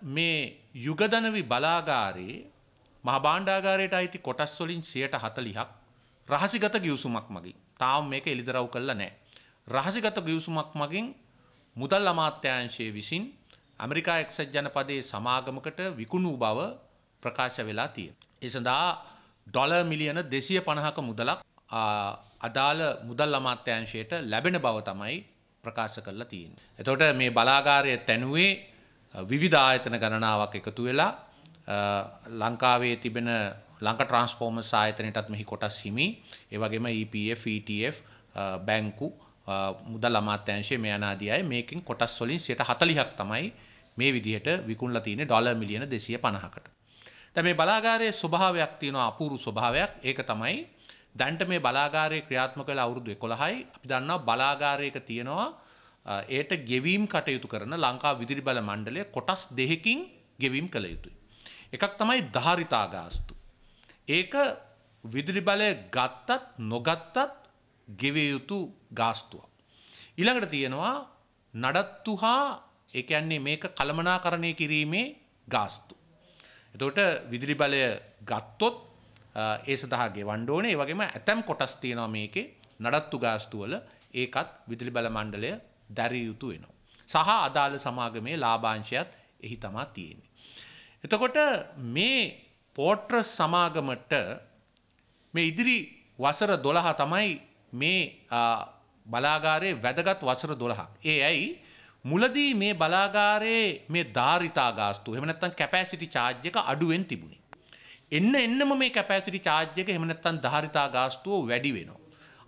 මේ යුගදනවි බලාගාරයේ මහබාණ්ඩාගාරයට අයිති කොටස් වලින් 140ක් රහසිගත ගිවිසුමක් මගින් තාම මේක එලිදරව් කළා නැහැ. රහසිගත ගිවිසුමක් මගින් මුදල් අමාත්‍යාංශයේ විසින් ඇමරිකා එක්සත් ජනපදයේ සමාගමකට විකුණු බව ප්‍රකාශ වෙලා තියෙනවා. ඒ සඳහා ඩොලර් මිලියන 250ක මුදලක් අදාළ මුදල් අමාත්‍යාංශයට ලැබෙන බව තමයි ප්‍රකාශ කරලා තියෙන්නේ. එතකොට මේ බලාගාරය තැනුවේ විවිධායතන ගණනාවක් එකතු වෙලා ලංකාවේ තිබෙන ලංක ට්‍රන්ස්ෆෝර්ම සායතනයටත් මෙහි කොටස් හිමි ඒවගේම EPF, ETF බැංකු මුදල් අමාත්‍යංශය මේ අනාදියයි මේකින් කොටස් වලින් සියට හතලිහක් තමයි මේ විදිහට විකුණලා තියෙන ඩොලර් මිලියන 250කට. දැන් මේ බලාගාරයේ ස්වභාවයක් තියෙනවා අපූරු ස්වභාවයක්. ඒක තමයි දැන්ට මේ බලාගාරයේ ක්‍රියාත්මක වෙලා අවුරුදු 11යි. අපි දන්නවා බලාගාරයක තියෙනවා ඒට ගෙවීම් කටයුතු කරන ලංකා විදිරි බල මණ්ඩලය කොටස් දෙහෙකින් ගෙවීම් කළ යුතුයි. එකක් තමයි ධාරිතාගාස්තු. ඒක විදිරි බලය ගත්තත් නොගත්තත් ගෙවයුතු ගාස්තුව. ඉළඟට තියෙනවා නඩත්තු හා ඒඇන්නේ මේක කළමනාකරණය කිරීමේ ගාස්තු. එතට විදිරි බලය ගත්තොත් ඒ සඳහාගේ වණ්ඩෝනේ වගේම ඇතැම් කොටස් තියෙනවා මේකේ නඩත්තු ගාස්තුවල ඒකත් විදිලි බල මණ්ඩලය දැරිය යුතු වෙනවා. සහ අදාළ සමාගමේ ලාභාංශයත් එහි තමා තියෙන්නේ. එතකොට මේ පෝට්‍රස් සමාගමට මේ ඉදිරි වසර දොළහ තමයි මේ බලාගාරයේ වැදගත් වසර දොළහක්. ඒ ඇයි මුලදී මේ බලාගාරයේ මේ ධාරිතා ගාස්තු එහෙම නැත්නම් කැපැසිටි චාර්ජ් එක අඩුවෙන් තිබුණේ. එන්න එන්නම මේ කැපැසිටි චාර්ජ් එක එහෙම නැත්නම් ධාරිතා ගාස්තුව වැඩි වෙනවා.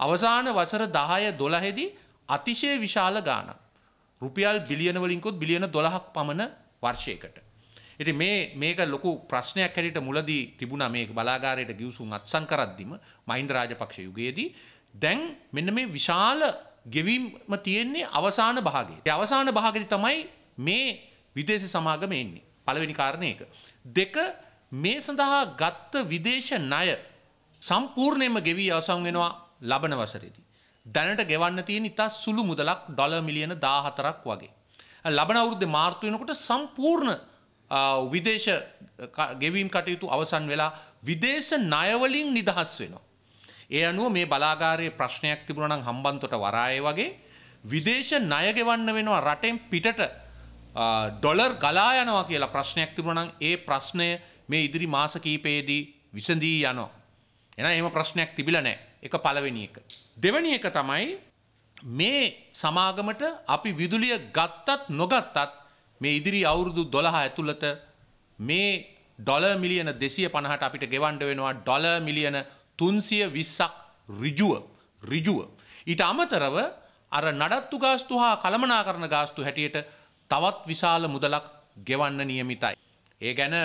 අවසාන වසර 10 12 දී අතිශය විශාල ගානක්. රුපියල් බිලියන වලින්කුත් බිලියන 12ක් පමණ වර්ෂයකට. ඉතින් මේ මේක ලොකු ප්‍රශ්නයක් හැටියට මුලදී තිබුණා මේක බලාගාරයට ගිවිසුම් අත්සන් කරද්දිම මහින්ද රාජපක්ෂ යුගයේදී දැන් මෙන්න මේ විශාල ගෙවීම තියෙන්නේ අවසාන භාගයේ. ඒ අවසාන භාගයේදී තමයි මේ විදේශ සමාගම එන්නේ. පළවෙනි කාරණේ ඒක. දෙක මේ සඳහා ගත්ත විදේශ ණය සම්පූර්ණයෙන්ම ගෙවී අවසන් වෙනවා ලබන වසරේදී. දැනට ගෙවන්න තියෙන ඉතා සුළු මුදලක් ඩොල මිලියන දාහතරක් වගේ. ලබන අවුරුද්ධ මාර්තු වෙනකොට සම්පූර්ණ විදේශ ගෙවීම් කටයුතු අවසන් වෙලා විදේශ ණයවලින් නිදහස් වෙනවා. ඒ අනුව මේ බලාගාරයේ ප්‍රශ්නයක් තිබුණා නම් හම්බන්තොට වරාය වගේ විදේශ ණය ගෙවන්න වෙනවා රටෙන් පිටට ඩොලර් ගලා යනවා කියලා ප්‍රශ්නයක් තිබුණා නම් ඒ ප්‍රශ්නය මේ ඉදිරි මාස කීපයේදී විසඳී යනවා. එහෙනම් එහෙම ප්‍රශ්නයක් තිබිලා නැහැ. එක පළවෙනි එක. දෙවැනි එක තමයි මේ සමාගමට අපි විදුලිය ගත්තත් නොගත්තත් මේ ඉදිරි අවුරුදු දොළහ ඇතුළත මේ ඩොල මිලියන දෙසිය පණහට අපිට ගෙවන්ඩ වෙනවා ඩොල මිලියන තුන්සිය විස්සක් රිජුව රිජුව. ඊට අමතරව අර නඩත්තු ගාස්තු හා කළමනා කරන ගාස්තු හැටියට තවත් විශාල මුදලක් ගෙවන්න නියමිතයි. ඒ ගැන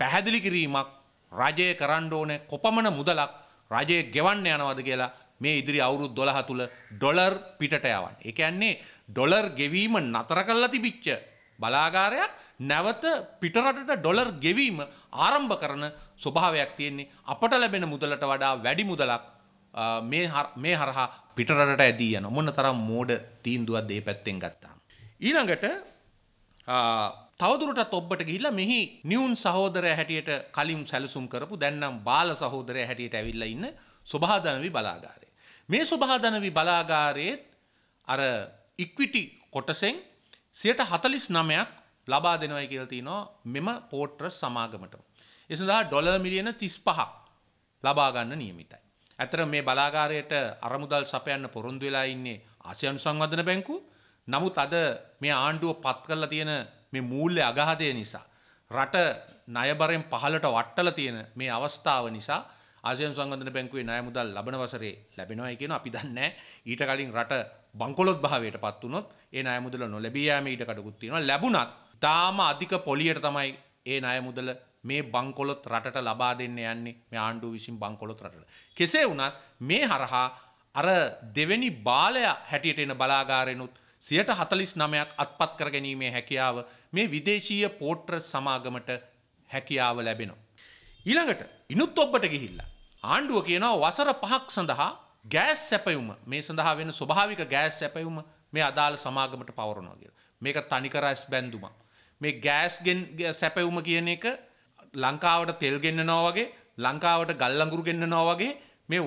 පැහැදිලි කිරීමක් රජය කරන්න ඕන කොපමණ මුදලක් රජය ගෙවන්න යනවද කියලා මේ ඉදිරි අවුරුදු 12 තුල ඩොලර් පිටට යවන්න. ඒ කියන්නේ ඩොලර් ගෙවීම නතර කරලා තිබිච්ච බලාගාරයක් නැවත පිටරටට ඩොලර් ගෙවීම ආරම්භ කරන ස්වභාවයක් තියෙන්නේ අපට ලැබෙන මුදලට වඩා වැඩි මුදලක් මේ මේ හරහා පිටරටට ඇදී යන මොන තරම් මෝඩ තීන්දුවක් දේ පැත්තෙන් ගත්තා. ඊළඟට තවදුරටත් ඔබට ගිහිල්ලා මෙහි නිවුන් සහෝදරය හැටියට කලින් සැලසුම් කරපු දැන්නම් බාල සහෝදරය හැටියට ඇවිල්ලා ඉන්න සුභාදනවි බලාගාරය. මේ සුභාදනවි බලාගාරයේත් අර ඉක්විටි කොටසෙන් සියට හතලිස් නමයක් ලබා දෙනවයි කියල්තිනවා මෙම පෝට්‍රස් සමාගමට. එසඳහා ඩොල මිලියන තිස් පහක් ලබාගන්න නියමිතයි. ඇතර මේ බලාගාරයට අරමුදල් සපයන්න පොරොන්දු වෙලා ඉන්නේ ආසියන් සංවධන බැංකු නමුත් අද මේ ආණ්ඩුව පත් කරලා තියෙන මේ මූල්‍ය අගහතය නිසා. රට නයබරෙන් පහලට වට්ටල තියෙන මේ අවස්ථාව නිසා ආසියන් සංගධන බැංකුවේ ණය මුදල් ලබන වසරේ ලැබෙනවායි කියන අපි දන්නේ ඊට කලින් රට බංකොලොත් භාවයට පත් වුණොත් ඒ ණය මුදල නොලැබී යෑම ඊට කඩකුත් තියෙනවා ලැබුණත් තාම අධික පොලියට තමයි ඒ ණය මුදල මේ බංකොලොත් රටට ලබා දෙන්න යන්නේ මේ ආණ්ඩුව විසින් බංකොලොත් රටට කෙසේ වුණත් මේ හරහා අර දෙවෙනි බාලය හැටියට එන බලාගාරෙනුත් සියට හතලිස් නමයක් අත්පත් කර ගැනීමේ හැකියාව මේ විදේශීය පෝට්‍ර සමාගමට හැකියාව ලැබෙනවා. ඊළඟට ඉනුත් ඔබට ගිහිල්ලා. ආණ්ඩුව කියනවා වසර පහක් සඳහා ගෑස් සැපයුම මේ සඳහා වෙන ස්වභාවික ගෑස් සැපයුම මේ අදාළ සමාගමට පවරනවා කියලා. මේක තනිකර ඇස් බැන්දුමක්. මේ ගෑස්ගෙන් සැපැවුම කියන එක ලංකාවට තෙල් ගෙන්න්නනවා වගේ ලංකාවට ගල්ලඟුරු ගෙන්න්නනවා වගේ මේ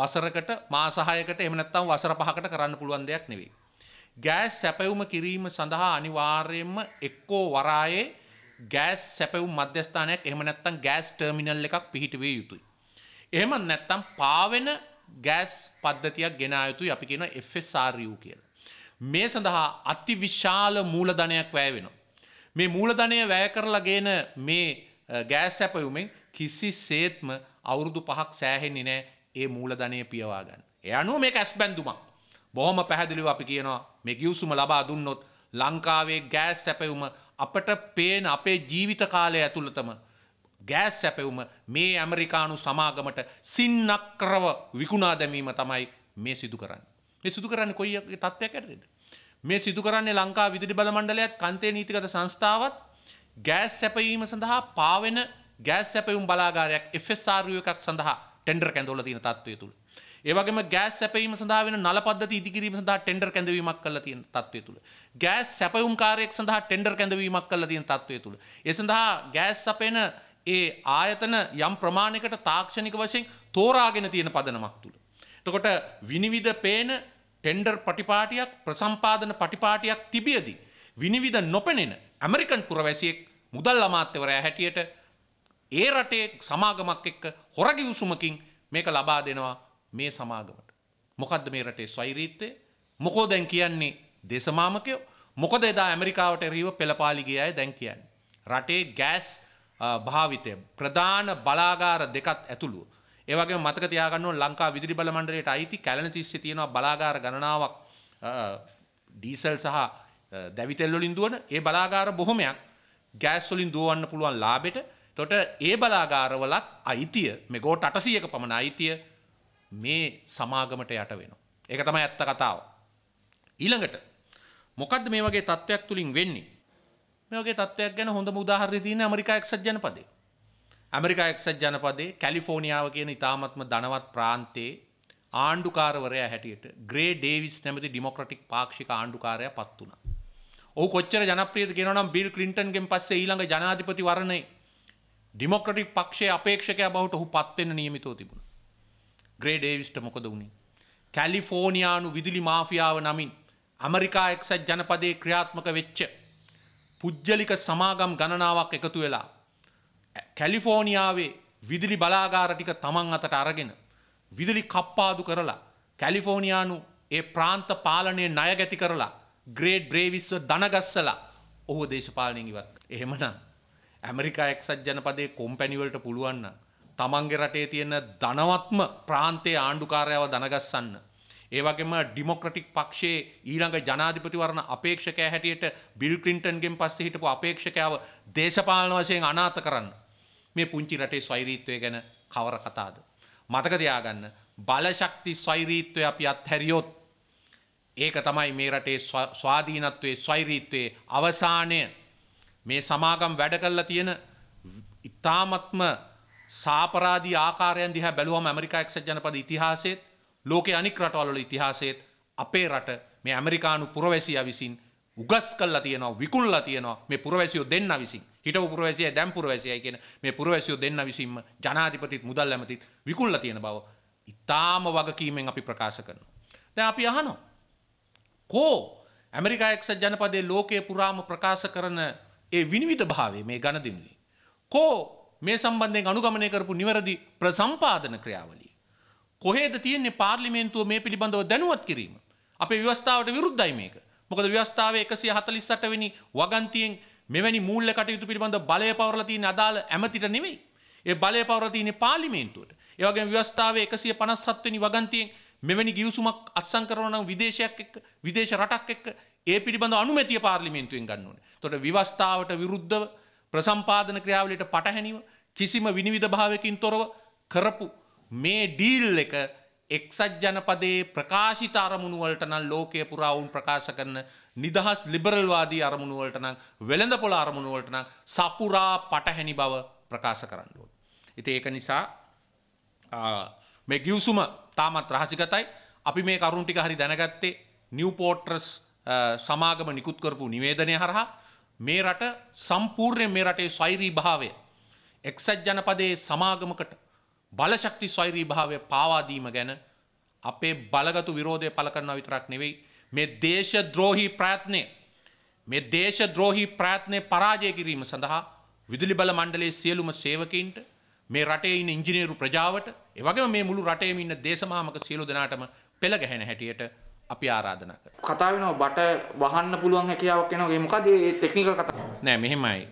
වසරකට මාසාහයකට එමනත්තම් වසර පහකට කරන්න පුළුවන් දෙයක් නෙවෙේ. ගෑස් සැපයුම කිරීම සඳහා අනිවාර්යයෙන්ම එක්කෝ වරායේ ගෑස් සැපවුම් මධ්‍යස්ථානයක් එහෙම නැත්තම් ගෑස් ටර්මිනල් එකක් පිහිටවිය යුතුයි. එහෙම නැත්තම් පාවෙන ගෑස් පද්ධතියක් ගෙනා යුතුයි අපි කියන FSRU කියලා. මේ සඳහා අතිවිශාල මූලධනයක් වැය වෙනවා. මේ මූලධනය වැය කරලා ගේන මේ ගෑස් සැපයුමෙන් කිසිසේත්ම අවුරුදු පහක් සෑහෙන්නේ නෑ ඒ මූලධනය පියවා ගන්න. ඒ අනුව මේක ඇස් බැඳුමක්. බොහොම පැහැදිලිව අපි කියනවා මේ ගිවිසුම ලබා දුන්නොත් ලංකාවේ ගෑස් සැපයුම අපට පේන අපේ ජීවිත කාලය ඇතුළතම ගෑස් සැපයුම මේ ඇමරිකානු සමාගමට සින්නක්‍රව විකුණා දැමීම තමයි මේ සිදු කරන්න. මේ සිදු කරන්න කොයි තත්ත්වයක් ඇටද. මේ සිදු කරන්නේ ලංකා විදිරි බල මණ්ඩලයත් කන්තේ නීතිගත සංස්ථාවත් ගෑස් සැපයීම සඳහා පාවෙන ගෑස් සැපයුම් බලාගාරයක් FSRU එකක් සඳහා ටෙන්ඩර් කැඳවල තියෙන තත්ත්වය තුළ. ඒවගේම ගෑස් සැපීම සඳහා වෙන නල පද්ධති ඉදිකිරීම සඳහා ටෙන්ඩර් කැඳවීමක් කරලා තියෙන තත්ත්වය තුල ගෑස් සැපයුම් කාර්යයක් සඳහා ටෙන්ඩර් කැඳවීමක් කරලා තියෙන තත්ත්වය තුල ඒ සඳහා ගෑස් සැපෙන ඒ ආයතන යම් ප්‍රමාණයකට තාක්ෂණික වශයෙන් තෝරාගෙන තියෙන පදනමක් තුල එතකොට විනිවිද පේන ටෙන්ඩර් පටිපාටියක් ප්‍රසම්පාදන පටිපාටියක් තිබියදී විනිවිද නොපෙනෙන ඇමරිකන් පුරවැසියෙක් මුදල් අමාත්‍යවරයා හැටියට ඒ රටේ සමාගමක් එක්ක හොරගිවිසුමකින් මේක ලබා දෙනවා මේ සමාගමට. මොකක්ද මේ රටේ ස්වෛරීත්වය මොකෝ දැන් කියන්නේ දෙසමාමකයෝ මොකද එදා ඇමරිකාවට රීව පෙළපාලිගේ අය දැන් කියන්න. රටේ ගෑස් භාවිතය ප්‍රධාන බලාගාර දෙකත් ඇතුළු. ඒවගේ මතක තියාගන්න ලංකා විදිරි බලමණ්ඩලයට අයිති කැලන තිස්සේ තියෙනවා බලාගාර ගණනාවක් ඩීසල් සහ දැවිතෙල්වලින් දුවන ඒ බලාගාර බොහොමයක් ගෑස්වලින් දුවන්න පුළුවන් ලාබෙට තොට ඒ බලාගාරවලත් අයිතිය මෙගෝට අටසියක පමණ අයිතිය මේ සමාගමට යට වෙනවා. ඒක තමයි ඇත්ත කතාව. ඊළඟට මොකද්ද මේ වගේ තත්ත්වයක් තුලින් වෙන්නේ? මේ වගේ තත්ත්වයක් ගැන හොඳම උදාහරණය තියෙන්නේ ඇමරිකා එක්සත් ජනපදයේ. ඇමරිකා එක්සත් ජනපදයේ කැලිෆෝනියාව කියන ඉතාමත්ම ධනවත් ප්‍රාන්තයේ ආණ්ඩුකාරවරයා හැටියට ග්‍රේ ඩේවිස් නැමැති ඩෙමොක්‍රටික් පාක්ෂික ආණ්ඩුකාරයා පත් වුණා. ඔහු කොච්චර ජනප්‍රියද කියනවා නම් බිල් ක්ලින්ටන්ගෙන් පස්සේ ඊළඟ ජනාධිපති වරණේ ඩෙමොක්‍රටික් පක්ෂයේ අපේක්ෂකයා බවට ඔහු පත් වෙන්න නියමිතව තිබුණා. ග්‍රේඩේවිස්ට මොකද වුණේ. කැලිෆෝනියානු විදුලි මාෆියාව නමින් ඇමරිකා එක්සත් ජනපදයේ ක්‍රියාත්මක වෙච්ච පුද්ජලික සමාගම් ගණනාවක් එකතු වෙලා. කැලිෆෝනියාවේ විදුලි බලාගාර ටික තමන් අතට අරගෙන විදුලි කප්පාදු කරලා කැලිෆෝනියානු ඒ ප්‍රාන්ත පාලනය ණය ගැති කරලා ග්‍රේඩ් බ්‍රේවිස්ව දනගස්සලා ඔහු දේශපාලනය ඉවත්. එහෙමනම් ඇමරිකා එක්සත් ජනපදේ කොම්පැනිවලට පුළුවන්න තමන්ගේ රටේ තියෙන ධනවත්ම ප්‍රාන්තයේ ආණ්ඩුකාරයව දනගස්සන්න. ඒවගේම ඩිමොක්‍රටික් පක්ෂයේ ඊළඟ ජනාධිපතිවරණ අපේක්ෂකය හැටියට බිල් ක්ලින්ටන්ගෙන් පස්සේ හිටපු අපේක්ෂකයාව දේශපාලන වශයෙන් අනාථ කරන්න. මේ පුංචි රටේ ස්වෛරීත්වය ගැන කවර කතාද. මතක තියාගන්න බලශක්ති ස්වෛරීත්වය අපි අත්හැරියොත් ඒක තමයි මේ රටේ ස්වාධීනත්වයේ ස්වෛරීත්වයේ අවසානය මේ සමාගම් වැඩ කරලා තියෙන ඉතාමත්ම සාපරාධී ආකාරයන් දිහා බැලුවම ඇමරිකා එක්සත් ජනපද ඉතිහාසෙත් ලෝකේ අනික් රටවල ඉතිහාසෙත් අපේ රට මේ ඇමරිකානු පුරවැසියා විසින් උගස් කල්ලා තියෙනවා විකුල්ලා තියෙනවා මේ පුරවැසියෝ දෙන්න විසින් හිටපු පුරවැසියයි දැන් පුරවැසියයි කියන මේ පුරවැසියෝ දෙන්න විසින්ම ජනාධිපතිත් මුදල් ඇමතිත් විකුල්ලා තියෙන බව ඉතාම වගකීමෙන් අපි ප්‍රකාශ කරනවා. දැන් අපි අහනවා කෝ ඇමරිකා එක්සත් ජනපදයේ ලෝකයේ පුරාම ප්‍රකාශ කරන ඒ විනිවිද භාවය මේ ඝන දිනුවේ කෝ මේ සම්බන්ධයෙන් අනුගමනය කරපු නිවැරදි ප්‍රසම්පාදන ක්‍රියාවලිය. කොහේද තියෙන්නේ පාර්ලිමේන්තුව මේ පිළිබඳව දැනුවත් කිරීම. අපේ ව්‍යවස්ථාවට විරුද්ධයි මේක. මොකද ව්‍යවස්ථාවේ 148 වෙනි වගන්තියෙන් මෙවැනි මූල්‍ය කටයුතු පිළිබඳ බලය පවරලා තියෙන අදාළ ඇමතිට නෙවෙයි. ඒ බලය පවරලා තියෙන්නේ පාර්ලිමේන්තුවට. ඒ වගේම ව්‍යවස්ථාවේ 157 වෙනි වගන්තියෙන් මෙවැනි ගිවිසුමක් අත්සන් කරනවා නම් විදේශයක් එක්ක විදේශ රටක් එක්ක ඒ පිළිබඳ අනුමැතිය පාර්ලිමේන්තුවෙන් ගන්න ඕනේ. එතකොට විවස්ථාවට විරුද්ධව ප්‍රසම්පාදන ක්‍රියාවලියට පටහැනිව කිසිම විනිවිධ භාවකින් තොරව කරපු මේ ඩීල් එක එක්සත් ජනපදයේ ප්‍රකාශිත අරමුණු වලට නම් ලෝකය පුරා වුන් ප්‍රකාශ කරන නිදහස් ලිබරල්වාදී අරමුණු වලට නම් වෙළඳ පොළ අරමුණු වලට නම් සපුරා පටහැනි බව ප්‍රකාශ කරන්න ඕන. ඉතින් ඒක නිසා මේ ගිවිසුම තාමත් රහසිගතයි. අපි මේ කරුණු ටික හරි දැනගත්තේ නිව්පෝට්‍රස් සමාගම නිකුත් කරපු නිවේදනය හරහා මේ රට සම්පූර්ණයෙන් මේ රටේ ස්වෛරී භාවය එක්සත් ජනපදයේ සමාගමකට බලශක්ති ස්වෛරී භාවය පාවාදීම ගැන අපේ බලගතු විරෝධය පළ කරනවා විතරක් නෙවෙයි මේ දේශ ද්‍රෝහි ප්‍රාත්නය මේ දේශ ද්‍රෝහි ප්‍රාත්නය පරාජය කිරීම සඳහා විදුලි බල මණ්ඩලයේ සියලුම සේවකයින්ට මේ රටේ ඉන්න ඉංජිනේරු ප්‍රජාවට එවගේම මේ මුළු රටේම ඉන්න දේශමාමක සියලු දෙනාටම පෙළ ගැහෙන හැටියට අපි ආරාධනා කරනවා. කතා වෙනවා බට වහන්න පුළුවන් හැකියාවක් එනවා. ඒ මොකද ඒ ටෙක්නිකල් කතා. නෑ මෙහෙමයි.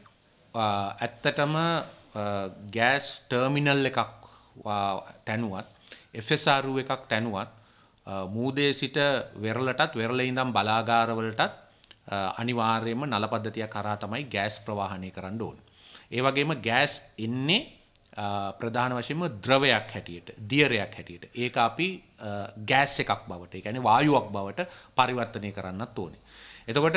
ඇත්තටම ගෑස් uh, ටර්මිනල් uh, එකක් තැනුවත් එෆසාරු එකක් තැනුවත් මූදේ සිට වෙරලටත් වෙරල ඉඳම් බලාගාරවලටත් uh, අනිවාර්යයෙන්ම නලපද්ධතිය කරා තමයි ගෑස් ප්‍රවාහණය කරන්න ඕන. ඒ වගේම ගෑස් එන්නේ ප්‍රධාන වශයෙන්ම ද්‍රවයක් හැටියට දියරයක් හැටියට ඒක අපි ගෑස් එකක් බවට ඒ කියන්නේ වායුවක් බවට පරිවර්තනය කරන්නත් ඕනේ. එතකොට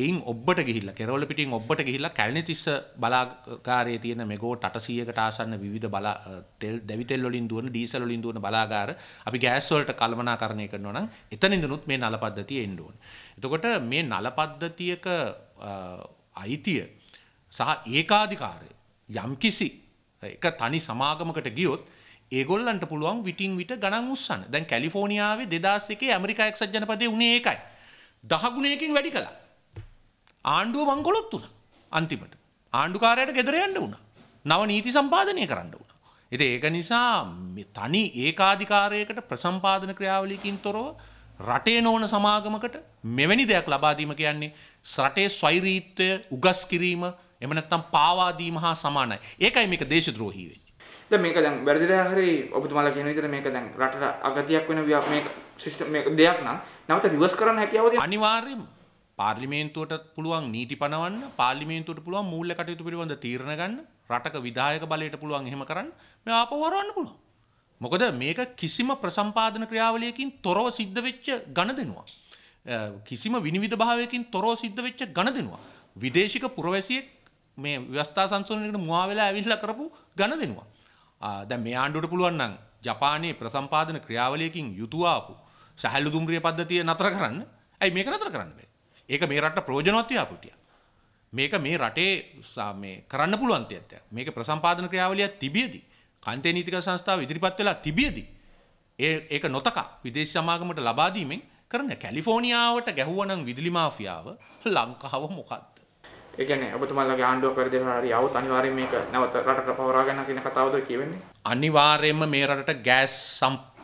එයින් ඔබට ගිහිල්ලා කෙරවල පිටින් ඔබට ගිහිල්ලා කැලණිතිස්ස බලාගාරයේ තියෙන මෙගෝට් 800කට ආසන්න විවිධ බලා තෙල් දැවි තෙල් වලින් දුවන ඩීසල් වලින් දුවන බලාගාර අපි ගෑස් වලට කළමනාකරණය කරනවා නම් එතනින්දනුත් මේ නල පද්ධතිය එන්න ඕනේ. එතකොට මේ නල පද්ධතියක අයිතිය සහ ඒකාධිකාරය යම්කිසි එක තනි සමාගමකට ගියොත් ඒගොල්ලන්ට පුළුවන් විටින් විට ගණන් උස්සන්න. දැන් කැලිෆෝනියාවේ 2001 ඇමරිකා එක්සත් ජනපදයේ උනේ ඒකයි. දහගුණයකින් වැඩි කළා. ආණ්ඩුව මංකොලොත් වුණ අන්තිමට ආණ්ඩුකාරයට ගෙදරයන්න වුණ නව නීති සම්පාධනය කරන්න වුණ. එති ඒක නිසා තනි ඒකාධිකාරයකට ප්‍රසම්පාදන ක්‍රියාවලිකින් තොරව රටේ නෝන සමාගමකට මෙවැනි දෙයක් ලබාදීම කියන්නේ සටේ ස්වෛරීත්වය උගස් කිරීම එමනත්තම් පාවාදීම හා සමානයි ඒකයි මේක දේශද්‍රෝහීවේ. මේක දැන් වැරදිලා හරි ඔබතුමාලා කියන විදිහට මේක දැන් රටට අගතියක් වෙන මේ සිස්ටම් මේක දෙයක් නම් නැවත රිවර්ස් කරන්න හැකියාව අනිවාර්යයෙන්ම පාර්ලිමේන්තුවට පුළුවන් නීති පනවන්න පාර්ලිමේන්තුවට පුළුවන් මූල්‍ය කටයුතු පිළිබඳ තීරණ ගන්න රටක විධායක බලයට පුළුවන් එහෙම කරන්න මේ ආපහු වරවන්න පුළුවන්. මොකද මේක කිසිම ප්‍රසම්පාදන ක්‍රියාවලියකින් තොරව සිද්ධ වෙච්ච ගණදෙනවා. කිසිම විනිවිද භාවයකින් තොරව සිද්ධ වෙච්ච ගණදෙනවා. විදේශික පුරවැසියෙක් මේ ව්‍යවස්ථා සංශෝධනයකට මුවා වෙලා ඇවිල්ලා කරපු ගණදෙනවා. දැන් මේ ආණ්ඩුවට පුළුවන් නම් ජපානයේ ප්‍රසම්පාදන ක්‍රියාවලියකින් යුතුව ආපු සැහැල්ලු දුම්රිය පද්ධතිය නතර කරන්න. ඇයි මේක නතර කරන්න බැහැ? ඒක මේ රට ප්‍රෝජනවත් ව්‍යාපෘතියක්. මේක මේ රටේ මේ කරන්න පුළුවන් දෙයක්. මේක ප්‍රසම්පාදන ක්‍රියාවලියක් තිබියදී කන්තේ නීතික සංස්ථාව ඉදිරිපත් වෙලා තිබියදී ඒ ඒක නොතකා විදේශ සමාගමට ලබා දීමෙන් කරන කැලිෆෝනියාවට ගැහුවනම් විදුලි මාෆියාව ලංකාව මොකක්ද? ඒ කියන්නේ ඔබතුමාලගේ ආණ්ඩුව කර දෙනවා හරි આવුත් අනිවාර්යයෙන් මේක නැවත රටට පවරා ගන්න කියන කතාවද කියවෙන්නේ? අනිවාර්යයෙන්ම මේ රටට ගෑස්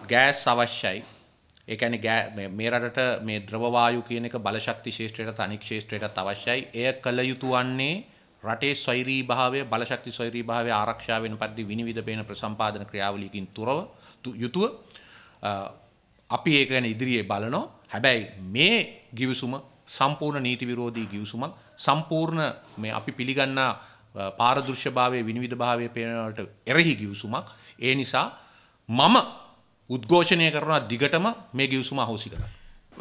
ගෑස් අවශ්‍යයි. ඒකැන ගෑ මේ රටට මේ ද්‍රවවායු කියන එක බලශක්ති ශේෂත්‍රයට අනික්ෂේෂත්‍රයට අවශ්‍යයි එය කළ යුතු වන්නේ රටේ ස්වෛරී භාවය බලශක්ති ස්වෛරී භාවය ආරක්ෂා වෙන පරිදි විනිවිද පේන ප්‍රසම්පාදන ක්‍රියාවලියකින් තුරව යුතුව අපි ඒක ගැන ඉදිරියේ බලනවා හැබැයි මේ ගිවිසුම සම්පූර්ණ නීති විරෝධී ගිවිසුමක් සම්පූර්ණ මේ අපි පිළිගන්නා පාරදෘශ්‍යභාවයේ විනිවිද භාවයේ පේනවට එරෙහි ගිවිසුමක් ඒ නිසා මම උද්ඝෝෂණය කරනවා දිගටම මේ ගිවිසුම අහෝසි කරන්න.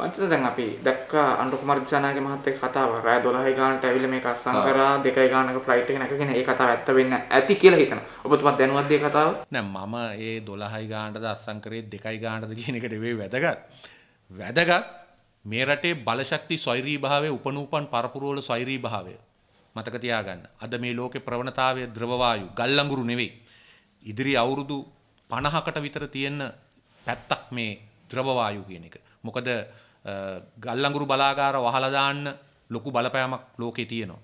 මට දැන් අපි දැක්කා අනුර කුමාර දිසානාගේ මහත් එක්ක කතාව රෑ 12යි ගානට ඇවිල්ලා මේක අස්සම් කරා 2යි ගානක ෆ්ලයිට් එක නැකගෙන ඒ කතාව ඇත්ත වෙන්න ඇති කියලා හිතනවා. ඔබතුමා දැනුවත්ද මේ කතාව? නෑ මම ඒ 12යි ගානටද අස්සම් කරේ 2යි ගානටද කියන එකට නෙවෙයි වැදගත්. වැදගත් මේ රටේ බලශක්ති සොයරී භාවයේ උපනූපන් පරපුරවල සොයරී භාවය මතක තියාගන්න. අද මේ ලෝකේ ප්‍රවණතාවය ද්‍රව වායු ගල්ලඟුරු නෙවෙයි. ඉදිරි අවුරුදු 50කට විතර තියෙන පැත්තක් මේ ද්‍රවවායු කියන එක. මොකද ගල්ලඟුරු බලාගාර වහලදාන්න ලොකු බලපෑමක් ලෝකෙ තියෙනවා.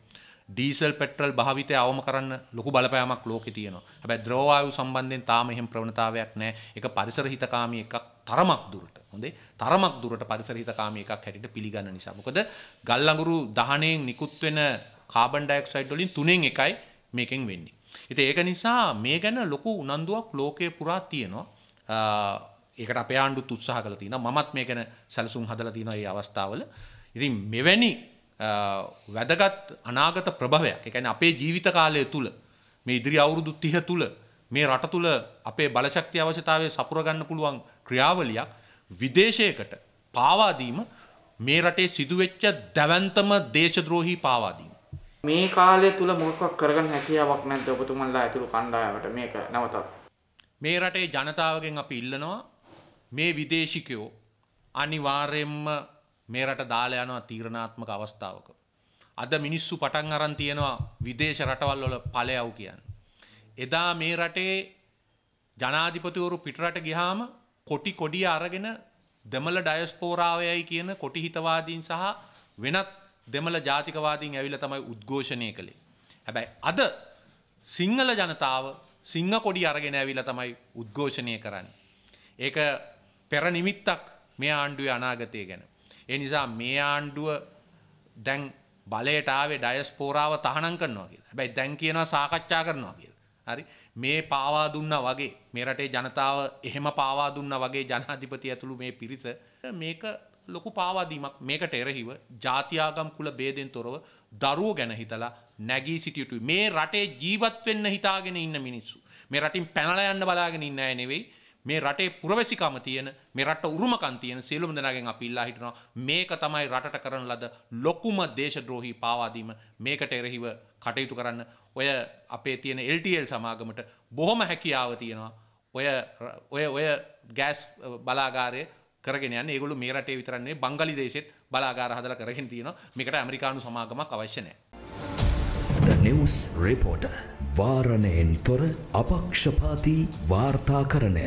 ඩීසල් පෙට්‍රල් භාවිතය අවම කරන්න ලොකු බලපෑමක් ලෝකෙ තියෙනවා. හැබැයි ද්‍රවවායු සම්බන්ධයෙන් තාම එහෙම ප්‍රවණතාවයක් නැහැ. ඒක පරිසර හිතකාමී එකක් තරමක් දුරට. හොඳේ තරමක් දුරට පරිසර හිතකාමී එකක් හැටියට පිළිගන්න නිසා. මොකද ගල්ලඟුරු දහණයෙන් නිකුත් වෙන කාබන් ඩයොක්සයිඩ් වලින් තුනෙන් එකයි මේකෙන් වෙන්නේ. ඉතින් ඒක නිසා මේ ගැන ලොකු උනන්දුවක් ලෝකයේ පුරා තියෙනවා. ඒකට අපේ ආණ්ඩුත් උත්සාහ කළ තියෙනවා මමත් මේ ගැන සැලසුම් හදලා තියෙනවා මේ අවස්ථාවල ඉතින් මෙවැනි වැදගත් අනාගත ප්‍රභවයක් ඒ කියන්නේ අපේ ජීවිත කාලය තුල මේ ඉදිරි අවුරුදු 30 තුල මේ රට තුල අපේ බලශක්ති අවශ්‍යතාවය සපුර ගන්න පුළුවන් ක්‍රියාවලියක් විදේශයකට පාවා දීම මේ රටේ සිදුවෙච්ච දැවැන්තම දේශද්‍රෝහී පාවා දීම මේ කාලය තුල මොකක් කරගන්න හැකියාවක් නැද්ද ඔබතුමන්ලා ඇතුළු කණ්ඩායමට මේක නැවතත් මේ රටේ ජනතාවගෙන් අපි ඉල්ලනවා මේ විදේශිකයෝ අනිවාර්යෙන්ම මේ රට දාලා යනවා තීරණාත්මක අවස්ථාවක. අද මිනිස්සු පටන් අරන් තියෙනවා විදේශ රටවල් වල ඵලයව් කියන්නේ. එදා මේ රටේ ජනාධිපතිවරු පිටරට ගියාම කොටි කොඩිය අරගෙන දෙමළ ඩයස්පෝරාවයයි කියන කොටි හිතවාදීන් සහ වෙනත් දෙමළ ජාතිකවාදීන් ඇවිල්ලා තමයි උද්ඝෝෂණය කළේ. හැබැයි අද සිංහල ජනතාව සිංහ කොඩි අරගෙන ඇවිල්ලා තමයි උද්ඝෝෂණය කරන්නේ. ඒක පෙර නිමිත්තක් මේ ආණ්ඩුවේ අනාගතය ගැන. ඒ නිසා මේ ආණ්ඩුව දැන් බලයට ආවේ ඩයස්පෝරාව තහනම් කරනවා කියලා. හැබැයි දැන් කියනවා සාකච්ඡා කරනවා කියලා. හරි මේ පාවා දුන්නා වගේ මේ රටේ ජනතාව එහෙම පාවා දුන්නා වගේ ජනාධිපති ඇතුළු මේ පිරිස මේක ලොකු පාවාදීමක් මේකට එරෙහිව ජාතියාගම් කුල ભેදෙන් තොරව දරුවෝ ගැන හිතලා නැගී සිටිය යුතුයි. මේ රටේ ජීවත් වෙන්න හිතාගෙන ඉන්න මිනිස්සු. මේ රටින් පැනලා යන්න බලාගෙන ඉන්න අය නෙවෙයි. මේ රටේ පුරවැසිකම තියෙන මේ රට උරුමකම් තියෙන සියලුම දෙනාගෙන් අපි ඉල්ලා හිටනවා මේක තමයි රටට කරන ලද ලොකුම දේශද්‍රෝහී පාවාදීම මේකට එරෙහිව කටයුතු කරන්න ඔය අපේ තියෙන LTL සමාගමට බොහොම හැකියාව තියෙනවා ඔය ඔය ඔය ගෑස් බලාගාරය කරගෙන යන ඒගොල්ලෝ මේ රටේ විතරන්නේ බංගලි දේශෙත් බලාගාර හදලා කරගෙන තියෙනවා මේකට ඇමරිකානු සමාගමක් අවශ්‍ය නැහැ නිවස් රිපෝට වාරණයෙන් තොර අපක්ෂපාති වාර්තා කරණය